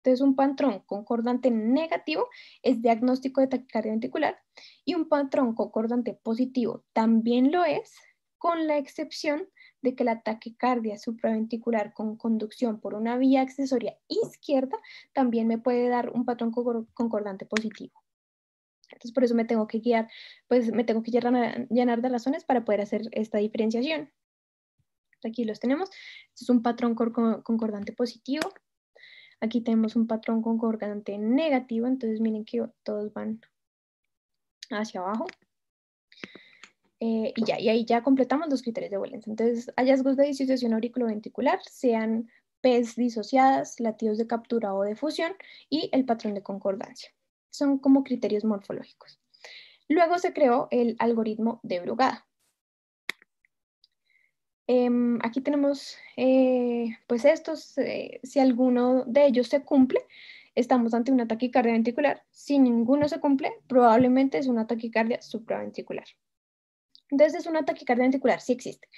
Entonces, un patrón concordante negativo es diagnóstico de taquicardia ventricular y un patrón concordante positivo también lo es, con la excepción de que la taquicardia supraventricular con conducción por una vía accesoria izquierda también me puede dar un patrón concordante positivo. Entonces, por eso me tengo que guiar, pues me tengo que llenar, llenar de razones para poder hacer esta diferenciación. Aquí los tenemos. Este es un patrón concordante positivo. Aquí tenemos un patrón concordante negativo. Entonces, miren que todos van hacia abajo. Eh, y ya, y ahí ya completamos los criterios de Wellens. Entonces, hallazgos de disociación auriculoventricular sean PES disociadas, latidos de captura o de fusión y el patrón de concordancia. Son como criterios morfológicos. Luego se creó el algoritmo de Brugada. Em, aquí tenemos eh, pues estos, eh, si alguno de ellos se cumple, estamos ante una taquicardia ventricular. Si ninguno se cumple, probablemente es una taquicardia supraventricular. Entonces es una taquicardia ventricular, sí existe.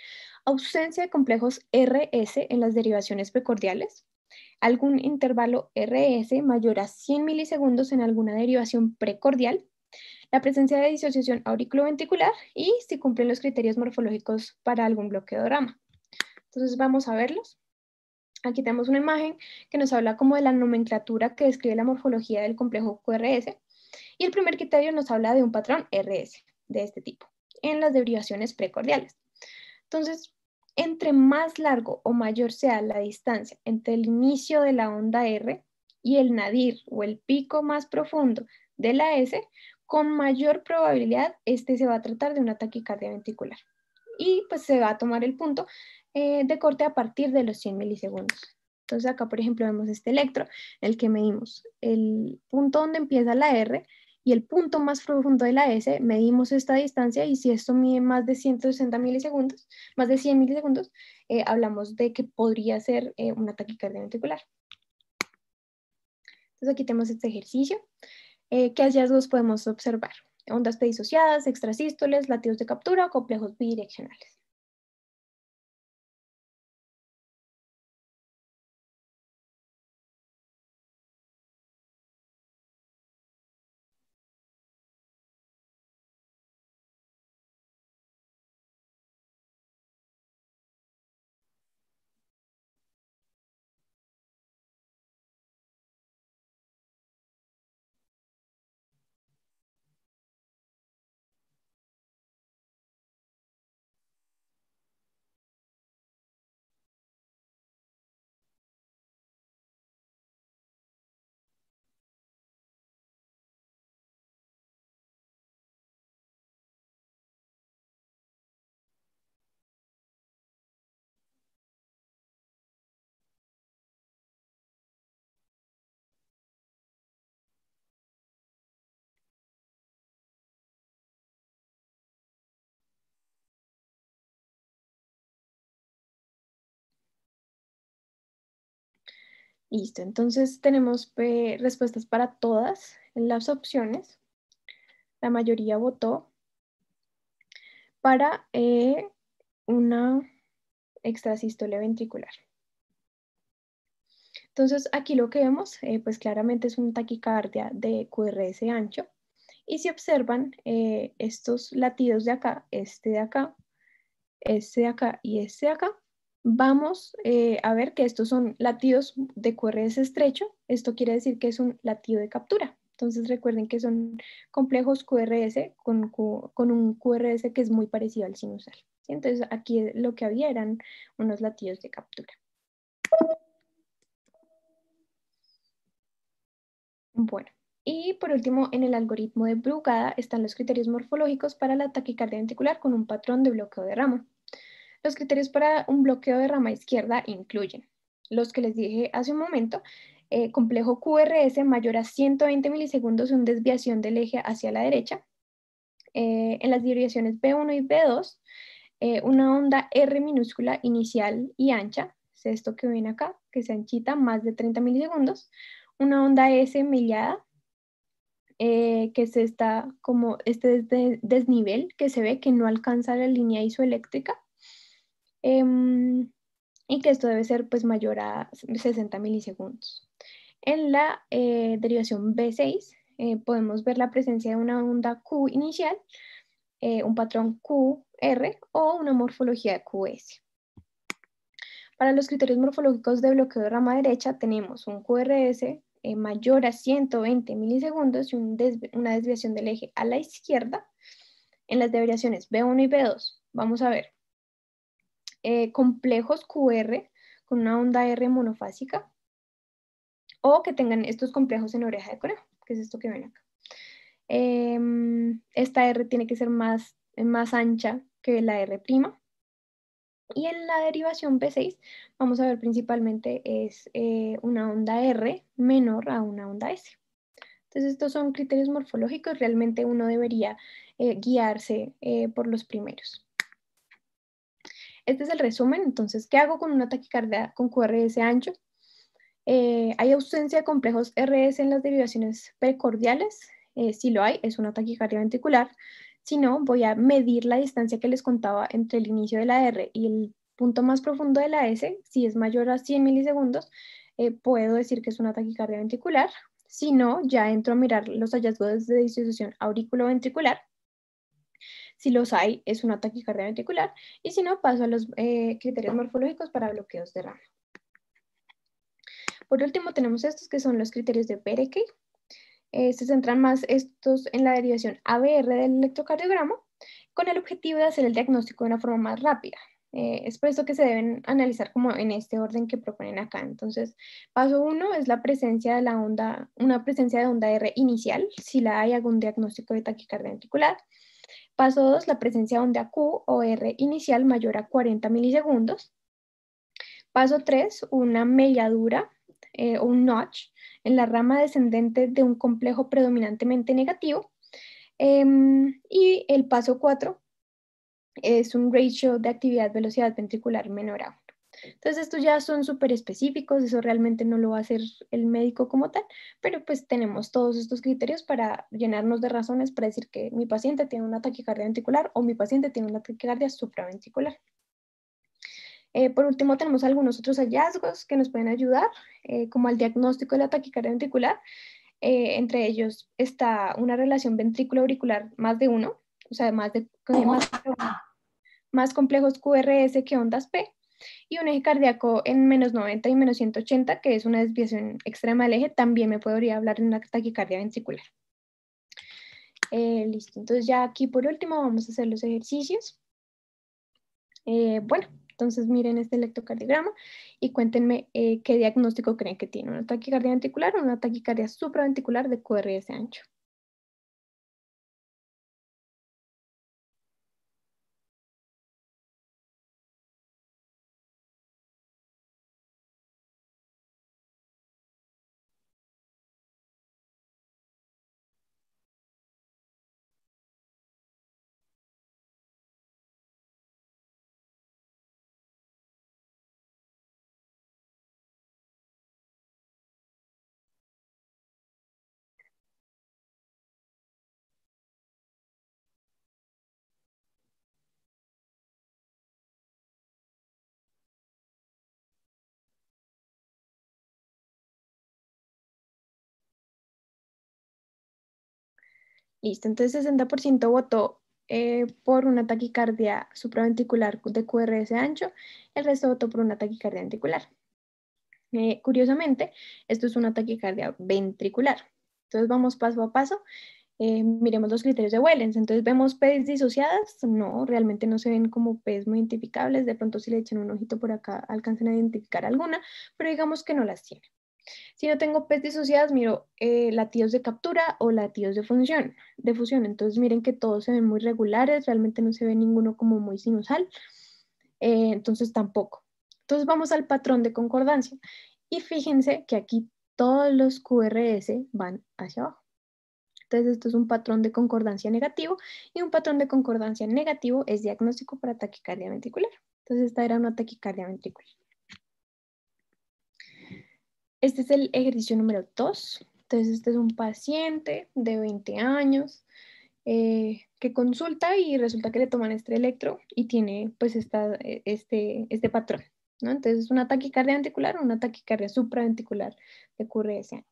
Ausencia de complejos RS en las derivaciones precordiales. Algún intervalo RS mayor a 100 milisegundos en alguna derivación precordial. La presencia de disociación auriculoventricular y si cumplen los criterios morfológicos para algún bloqueo de rama. Entonces vamos a verlos. Aquí tenemos una imagen que nos habla como de la nomenclatura que describe la morfología del complejo QRS. Y el primer criterio nos habla de un patrón RS de este tipo en las derivaciones precordiales. Entonces, entre más largo o mayor sea la distancia entre el inicio de la onda R y el nadir o el pico más profundo de la S, con mayor probabilidad este se va a tratar de una taquicardia ventricular. Y pues se va a tomar el punto eh, de corte a partir de los 100 milisegundos. Entonces acá, por ejemplo, vemos este electro, el que medimos el punto donde empieza la R y el punto más profundo de la S, medimos esta distancia y si esto mide más de 160 milisegundos, más de 100 milisegundos, eh, hablamos de que podría ser eh, una taquicardia ventricular. Entonces aquí tenemos este ejercicio. Eh, ¿Qué hallazgos podemos observar? Ondas pedisociadas, extrasístoles, latidos de captura, o complejos bidireccionales. Listo, entonces tenemos respuestas para todas las opciones. La mayoría votó para eh, una extrasístole ventricular. Entonces aquí lo que vemos, eh, pues claramente es un taquicardia de QRS ancho. Y si observan eh, estos latidos de acá, este de acá, este de acá y este de acá, vamos eh, a ver que estos son latidos de QRS estrecho. Esto quiere decir que es un latido de captura. Entonces recuerden que son complejos QRS con, un QRS que es muy parecido al sinusal. Entonces aquí lo que había eran unos latidos de captura. Bueno, y por último, en el algoritmo de Brugada están los criterios morfológicos para la taquicardia ventricular con un patrón de bloqueo de ramo. Los criterios para un bloqueo de rama izquierda incluyen los que les dije hace un momento, eh, complejo QRS mayor a 120 milisegundos en desviación del eje hacia la derecha. Eh, en las derivaciones B1 y B2, eh, una onda R minúscula inicial y ancha, es esto que viene acá, que se anchita, más de 30 milisegundos. Una onda S mellada, que es está como este desnivel que se ve que no alcanza la línea isoeléctrica. Em, y que esto debe ser pues mayor a 60 milisegundos. En la eh, derivación B6 eh, podemos ver la presencia de una onda Q inicial, eh, un patrón QR o una morfología QS. Para los criterios morfológicos de bloqueo de rama derecha tenemos un QRS mayor a 120 milisegundos y una desviación del eje a la izquierda. En las derivaciones B1 y B2 vamos a ver eh, complejos QR con una onda R monofásica o que tengan estos complejos en oreja de conejo, que es esto que ven acá. Em, esta R tiene que ser más, ancha que la R'. Y en la derivación P6 vamos a ver principalmente es eh, una onda R menor a una onda S. Entonces estos son criterios morfológicos, realmente uno debería eh, guiarse por los primeros. Este es el resumen. Entonces, ¿qué hago con una taquicardia con QRS ancho? Eh, ¿Hay ausencia de complejos RS en las derivaciones precordiales? Eh, si lo hay, es una taquicardia ventricular. Si no, voy a medir la distancia que les contaba entre el inicio de la R y el punto más profundo de la S. Si es mayor a 100 milisegundos, eh, puedo decir que es una taquicardia ventricular. Si no, ya entro a mirar los hallazgos de auriculo auriculoventricular si los hay, es una taquicardia ventricular y si no, paso a los eh, criterios morfológicos para bloqueos de rama. Por último, tenemos estos que son los criterios de Pereke. Eh, se centran más estos en la derivación ABR del electrocardiograma con el objetivo de hacer el diagnóstico de una forma más rápida. Eh, es por eso que se deben analizar como en este orden que proponen acá. Entonces, paso uno es la presencia de la onda, una presencia de onda R inicial, si la hay algún diagnóstico de taquicardia ventricular. Paso 2, la presencia de onda Q o R inicial mayor a 40 milisegundos. Paso 3, una melladura o eh, un notch en la rama descendente de un complejo predominantemente negativo. Em, y el paso 4 es un ratio de actividad-velocidad ventricular menor a entonces, estos ya son súper específicos, eso realmente no lo va a hacer el médico como tal, pero pues tenemos todos estos criterios para llenarnos de razones para decir que mi paciente tiene una taquicardia ventricular o mi paciente tiene una taquicardia supraventricular. Eh, por último, tenemos algunos otros hallazgos que nos pueden ayudar, eh, como el diagnóstico de la taquicardia ventricular. Eh, entre ellos está una relación ventrículo-auricular más de uno, o sea, más de, más complejos QRS que ondas P, y un eje cardíaco en menos 90 y menos 180, que es una desviación extrema del eje, también me podría hablar de una taquicardia ventricular. Eh, listo, entonces ya aquí por último vamos a hacer los ejercicios. Eh, bueno, entonces miren este electrocardiograma y cuéntenme eh, qué diagnóstico creen que tiene, una taquicardia ventricular o una taquicardia supraventricular de QRS ancho. Listo, entonces 60% votó eh, por una taquicardia supraventricular de QRS ancho, el resto votó por una taquicardia ventricular. Eh, curiosamente, esto es una taquicardia ventricular. Entonces vamos paso a paso. Eh, miremos los criterios de Wellens. Entonces, ¿vemos PES disociadas? No, realmente no se ven como PES muy identificables. De pronto, si le echan un ojito por acá, alcancen a identificar alguna, pero digamos que no las tienen. Si no tengo PES disociadas, miro eh, latidos de captura o latidos de función, de fusión. Entonces miren que todos se ven muy regulares, realmente no se ve ninguno como muy sinusal. Eh, entonces tampoco. Entonces vamos al patrón de concordancia. Y fíjense que aquí todos los QRS van hacia abajo. Entonces, esto es un patrón de concordancia negativo y un patrón de concordancia negativo es diagnóstico para taquicardia ventricular. Entonces, esta era una taquicardia ventricular. Este es el ejercicio número 2. Entonces, este es un paciente de 20 años eh, que consulta y resulta que le toman este electro y tiene pues esta, eh, este, este patrón. ¿no? Entonces, es una taquicardia ventricular o una taquicardia supraventricular que ocurre ese año.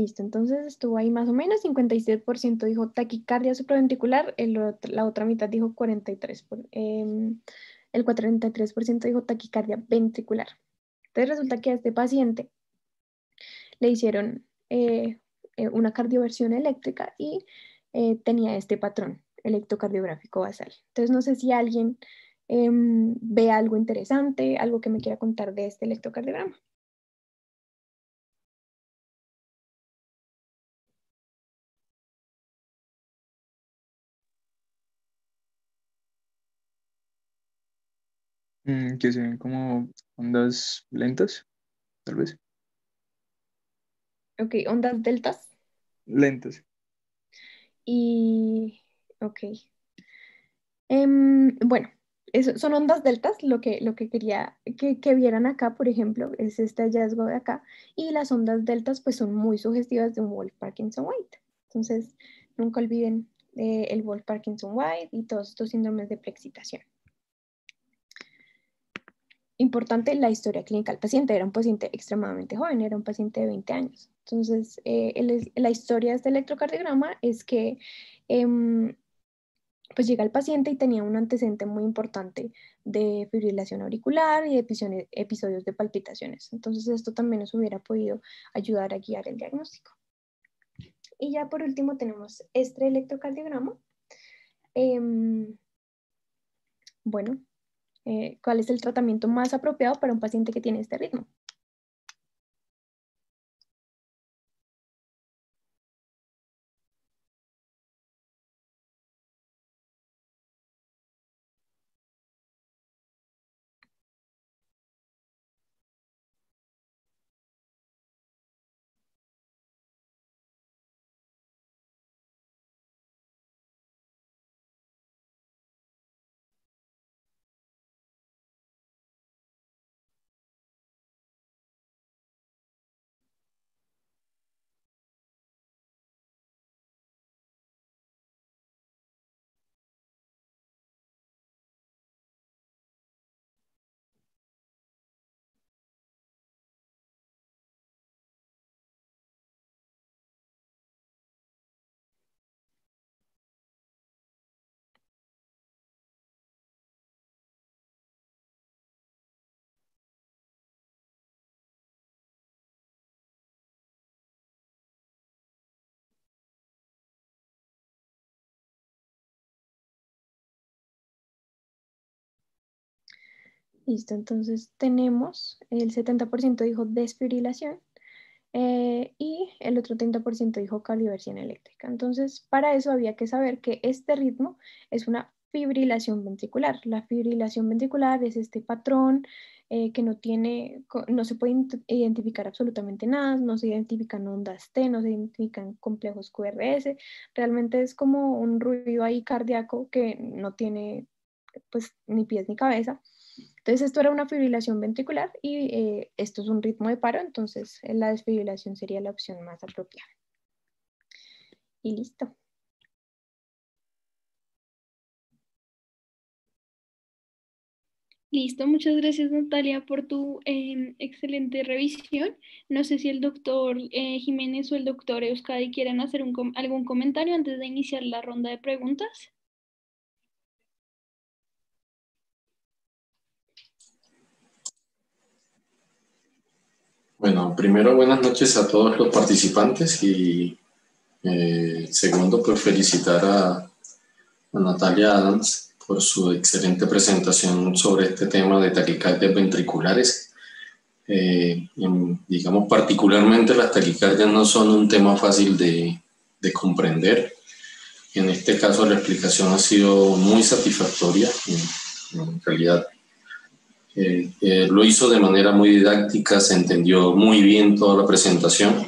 Listo, entonces estuvo ahí más o menos, 57% dijo taquicardia supraventricular, la otra mitad dijo 43%, em, el 43% dijo taquicardia ventricular. Entonces resulta que a este paciente le hicieron eh, eh, una cardioversión eléctrica y eh, tenía este patrón electrocardiográfico basal. Entonces no sé si alguien em, ve algo interesante, algo que me quiera contar de este electrocardiograma. Mm, que se ven como ondas lentas, tal vez. Ok, ondas deltas. Lentas. Y, ok. Em, bueno, eso, son ondas deltas, lo que, lo que quería que, vieran acá, por ejemplo, es este hallazgo de acá, y las ondas deltas pues son muy sugestivas de un Wolf Parkinson White. Entonces, nunca olviden eh, el Wolf Parkinson White y todos estos síndromes de preexcitación importante la historia clínica del paciente. Era un paciente extremadamente joven, era un paciente de 20 años. Entonces, eh, la historia de este electrocardiograma es que em, pues llega el paciente y tenía un antecedente muy importante de fibrilación auricular y episodios de palpitaciones. Entonces, esto también nos hubiera podido ayudar a guiar el diagnóstico. Y ya por último tenemos este electrocardiograma. Em, bueno, eh, cuál es el tratamiento más apropiado para un paciente que tiene este ritmo. Listo, entonces tenemos el 70% dijo desfibrilación eh, y el otro 30% dijo cardioversión eléctrica. Entonces, para eso había que saber que este ritmo es una fibrilación ventricular. La fibrilación ventricular es este patrón eh, que no tiene, no se puede identificar absolutamente nada, no se identifican ondas T, no se identifican complejos QRS, realmente es como un ruido ahí cardíaco que no tiene pues ni pies ni cabeza. Entonces, esto era una fibrilación ventricular y eh, esto es un ritmo de paro, entonces eh, la desfibrilación sería la opción más apropiada. Y listo. Listo, muchas gracias Natalia por tu em, excelente revisión. No sé si el doctor eh, Jiménez o el doctor Euskadi quieren hacer algún comentario antes de iniciar la ronda de preguntas. Bueno, primero buenas noches a todos los participantes y eh, segundo, pues felicitar a, Natalia Adams por su excelente presentación sobre este tema de taquicardias ventriculares. Eh, digamos, particularmente las taquicardias no son un tema fácil de, comprender. En este caso la explicación ha sido muy satisfactoria. en realidad eh, eh, lo hizo de manera muy didáctica, se entendió muy bien toda la presentación,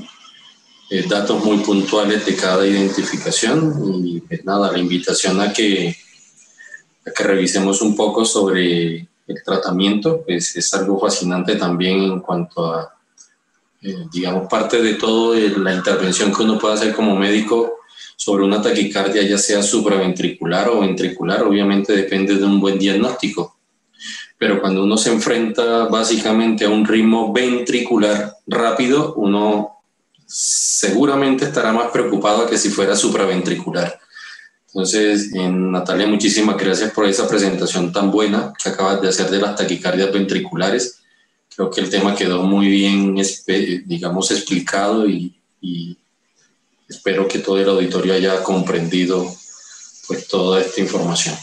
eh, datos muy puntuales de cada identificación y pues, nada, la invitación a que, que revisemos un poco sobre el tratamiento, pues es algo fascinante también en cuanto a, digamos, parte de todo la intervención que uno puede hacer como médico sobre una taquicardia, ya sea supraventricular o ventricular, obviamente depende de un buen diagnóstico pero cuando uno se enfrenta básicamente a un ritmo ventricular rápido, uno seguramente estará más preocupado que si fuera supraventricular. Entonces, Natalia, muchísimas gracias por esa presentación tan buena que acabas de hacer de las taquicardias ventriculares. Creo que el tema quedó muy bien, digamos, explicado y, y espero que todo el auditorio haya comprendido pues, toda esta información.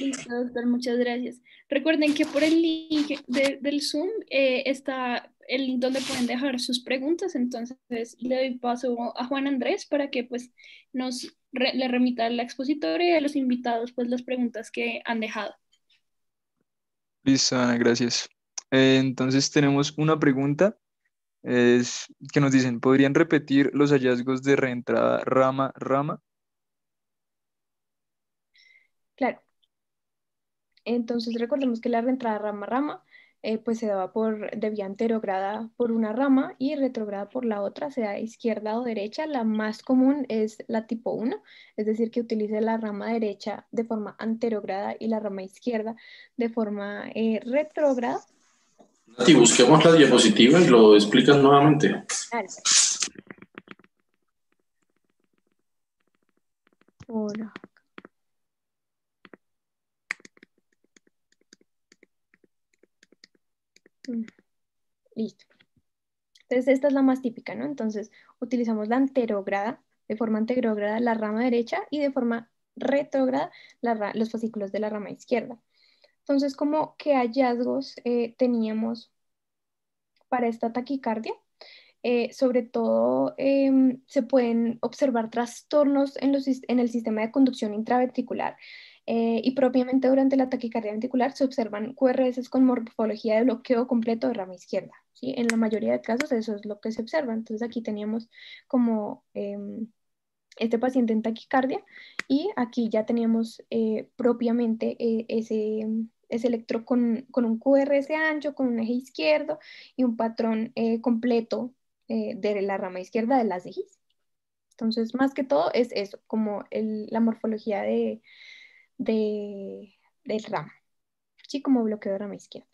Listo, doctor, muchas gracias. Recuerden que por el link del Zoom eh, está el link donde pueden dejar sus preguntas, entonces le doy paso a Juan Andrés para que pues nos le remita a la y a los invitados pues las preguntas que han dejado. Listo, gracias. Eh, entonces tenemos una pregunta es, que nos dicen, ¿podrían repetir los hallazgos de reentrada rama-rama? Entonces recordemos que la reentrada rama-rama eh, pues se daba por vía anterograda por una rama y retrograda por la otra, sea izquierda o derecha. La más común es la tipo 1, es decir, que utilice la rama derecha de forma anterograda y la rama izquierda de forma eh, retrograda. Y busquemos la diapositiva y lo explicas nuevamente. Hola. Listo. Entonces, esta es la más típica, ¿no? Entonces, utilizamos la anterógrada, de forma anterógrada la rama derecha y de forma retrógrada los fascículos de la rama izquierda. Entonces, como qué hallazgos eh, teníamos para esta taquicardia? Eh, sobre todo em, se pueden observar trastornos en, los, en el sistema de conducción intraventricular eh, y propiamente durante la taquicardia ventricular se observan QRS con morfología de bloqueo completo de rama izquierda. ¿sí? En la mayoría de casos eso es lo que se observa. Entonces aquí teníamos como em, este paciente en taquicardia y aquí ya teníamos eh, propiamente eh, ese, ese, electro con, con, un QRS ancho, con un eje izquierdo y un patrón completo de la rama izquierda de las ejes. Entonces, más que todo es eso, como el, la morfología de, de, del rama, así como bloqueo de rama izquierda.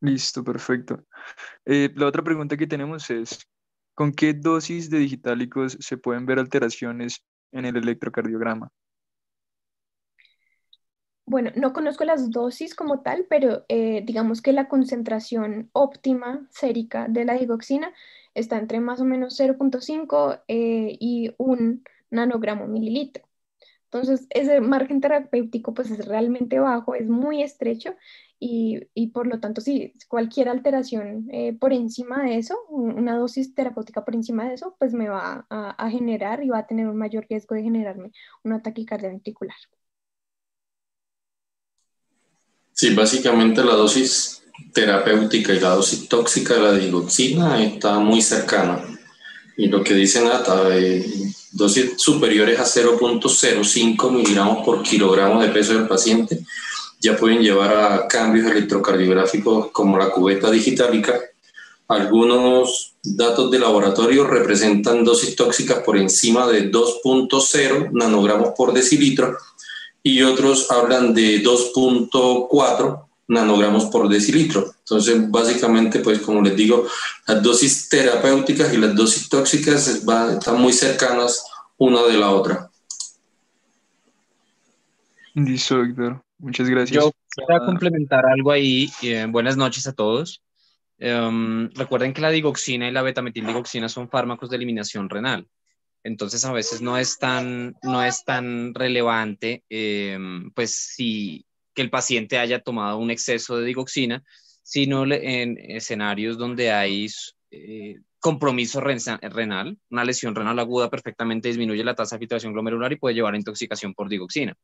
Listo, perfecto. Eh, la otra pregunta que tenemos es, ¿con qué dosis de digitálicos se pueden ver alteraciones en el electrocardiograma? Bueno, no conozco las dosis como tal, pero eh, digamos que la concentración óptima sérica de la digoxina está entre más o menos 0.5 eh, y un nanogramo mililitro. Entonces, ese margen terapéutico pues es realmente bajo, es muy estrecho y, por lo tanto, si cualquier alteración eh, por encima de eso, una dosis terapéutica por encima de eso, pues me va a, generar y va a tener un mayor riesgo de generarme un ataque cardioventricular. Sí, básicamente la dosis terapéutica y la dosis tóxica de la digoxina está muy cercana. Y lo que dicen a dosis superiores a 0.05 miligramos por kilogramo de peso del paciente ya pueden llevar a cambios electrocardiográficos como la cubeta digitalica. Algunos datos de laboratorio representan dosis tóxicas por encima de 2.0 nanogramos por decilitro y otros hablan de 2.4 nanogramos por decilitro. Entonces, básicamente, pues como les digo, las dosis terapéuticas y las dosis tóxicas están muy cercanas una de la otra. Listo, Héctor. Muchas gracias. Yo quisiera ah. complementar algo ahí. Eh, buenas noches a todos. Em, recuerden que la digoxina y la betametildigoxina son fármacos de eliminación renal. Entonces, a veces no es tan, no es tan relevante, em, pues, si que el paciente haya tomado un exceso de digoxina, sino en escenarios donde hay eh, compromiso renal, una lesión renal aguda perfectamente disminuye la tasa de filtración glomerular y puede llevar a intoxicación por digoxina,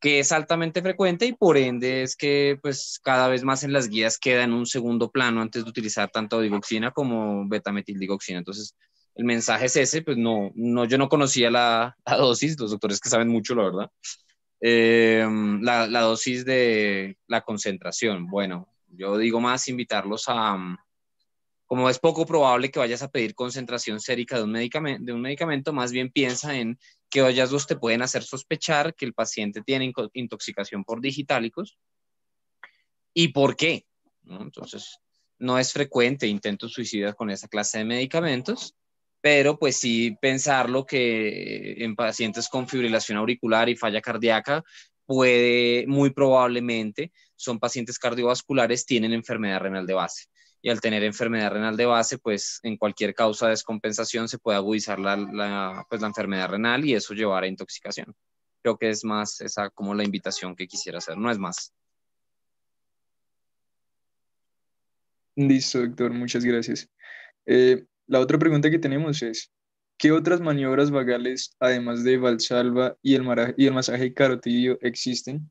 que es altamente frecuente y por ende es que pues cada vez más en las guías queda en un segundo plano antes de utilizar tanto digoxina como betametildigoxina. Entonces, el mensaje es ese, pues no, no yo no conocía la dosis, los doctores que saben mucho, la verdad, Em, la, dosis de la concentración. Bueno, yo digo más invitarlos a, mm, como es poco probable que vayas a pedir concentración sérica de un, medicamento, de un medicamento, más bien piensa en qué hallazgos te pueden hacer sospechar que el paciente tiene intoxicación por digitálicos y por qué. Entonces, no es frecuente intentos suicidas con esa clase de medicamentos pero pues sí pensarlo que en pacientes con fibrilación auricular y falla cardíaca puede, muy probablemente, son pacientes cardiovasculares, tienen enfermedad renal de base. Y al tener enfermedad renal de base, pues en cualquier causa de descompensación se puede agudizar la, pues, la enfermedad renal y eso llevar a intoxicación. Creo que es más esa como la invitación que quisiera hacer, no es más. Listo, doctor, muchas gracias. Eh, la otra pregunta que tenemos es, ¿qué otras maniobras vagales, además de Valsalva y el, masaje carotidio, existen?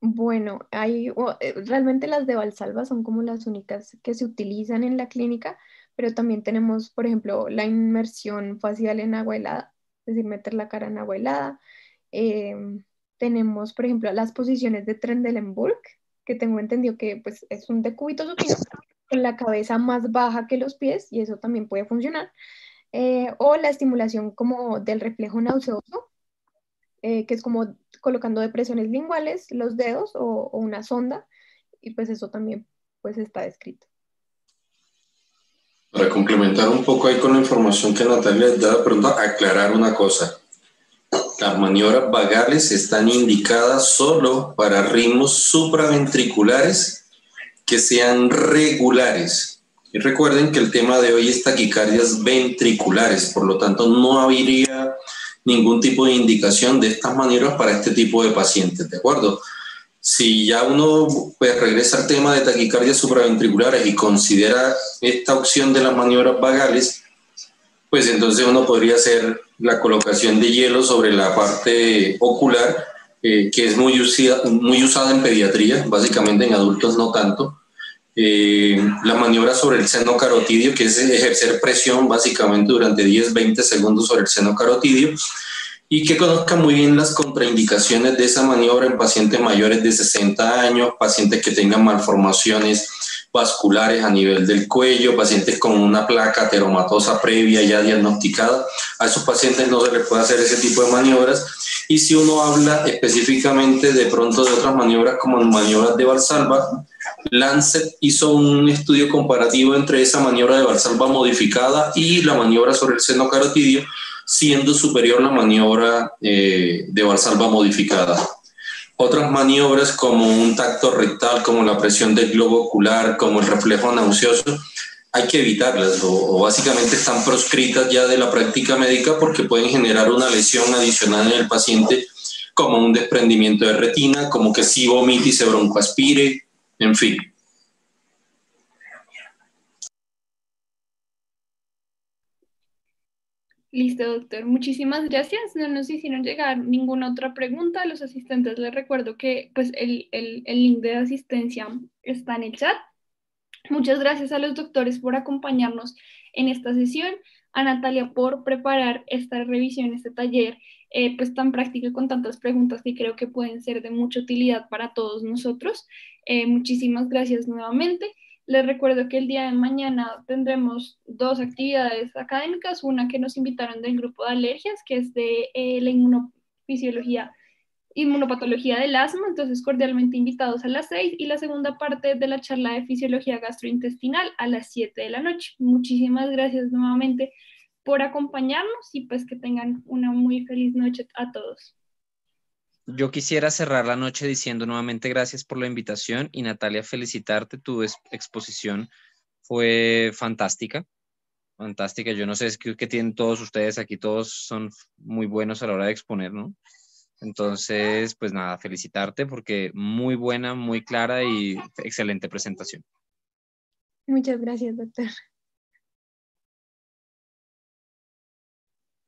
Bueno, hay, eh, realmente las de Valsalva son como las únicas que se utilizan en la clínica, pero también tenemos, por ejemplo, la inmersión facial en agua helada, es decir, meter la cara en agua helada. Em, tenemos, por ejemplo, las posiciones de Trendelenburg, que tengo entendido que pues, es un decúbito supino, la cabeza más baja que los pies y eso también puede funcionar. Eh, o la estimulación como del reflejo nauseoso, eh, que es como colocando depresiones linguales, los dedos o, una sonda, y pues eso también pues está descrito. Para complementar un poco ahí con la información que Natalia da, pronto aclarar una cosa. Las maniobras vagales están indicadas solo para ritmos supraventriculares que sean regulares. Y recuerden que el tema de hoy es taquicardias ventriculares, por lo tanto no habría ningún tipo de indicación de estas maniobras para este tipo de pacientes, ¿de acuerdo? Si ya uno pues, regresa al tema de taquicardias supraventriculares y considera esta opción de las maniobras vagales, pues entonces uno podría hacer la colocación de hielo sobre la parte ocular, eh, que es muy, muy usada en pediatría, básicamente en adultos no tanto, eh, la maniobra sobre el seno carotidio, que es ejercer presión básicamente durante 10-20 segundos sobre el seno carotidio, y que conozca muy bien las contraindicaciones de esa maniobra en pacientes mayores de 60 años, pacientes que tengan malformaciones vasculares a nivel del cuello, pacientes con una placa ateromatosa previa ya diagnosticada. A esos pacientes no se les puede hacer ese tipo de maniobras. Y si uno habla específicamente de pronto de otras maniobras como maniobras de Valsalva, Lancet hizo un estudio comparativo entre esa maniobra de Valsalva modificada y la maniobra sobre el seno carotidio, siendo superior la maniobra eh, de Valsalva modificada. Otras maniobras como un tacto rectal, como la presión del globo ocular, como el reflejo nauseoso, hay que evitarlas o, básicamente están proscritas ya de la práctica médica porque pueden generar una lesión adicional en el paciente como un desprendimiento de retina, como que si vomite y se broncoaspire, en fin. Listo, doctor. Muchísimas gracias. No nos hicieron llegar ninguna otra pregunta. A los asistentes les recuerdo que pues, el, el, el link de asistencia está en el chat. Muchas gracias a los doctores por acompañarnos en esta sesión, a Natalia por preparar esta revisión, este taller, eh, pues tan práctico con tantas preguntas que creo que pueden ser de mucha utilidad para todos nosotros. Eh, muchísimas gracias nuevamente. Les recuerdo que el día de mañana tendremos dos actividades académicas, una que nos invitaron del grupo de alergias, que es de eh, la inmunofisiología, inmunopatología del asma, entonces cordialmente invitados a las seis, y la segunda parte de la charla de fisiología gastrointestinal a las siete de la noche. Muchísimas gracias nuevamente por acompañarnos y pues que tengan una muy feliz noche a todos. Yo quisiera cerrar la noche diciendo nuevamente gracias por la invitación y Natalia, felicitarte. Tu exposición fue fantástica, fantástica. Yo no sé, qué tienen todos ustedes aquí, todos son muy buenos a la hora de exponer, ¿no? Entonces, pues nada, felicitarte porque muy buena, muy clara y excelente presentación. Muchas gracias, doctor.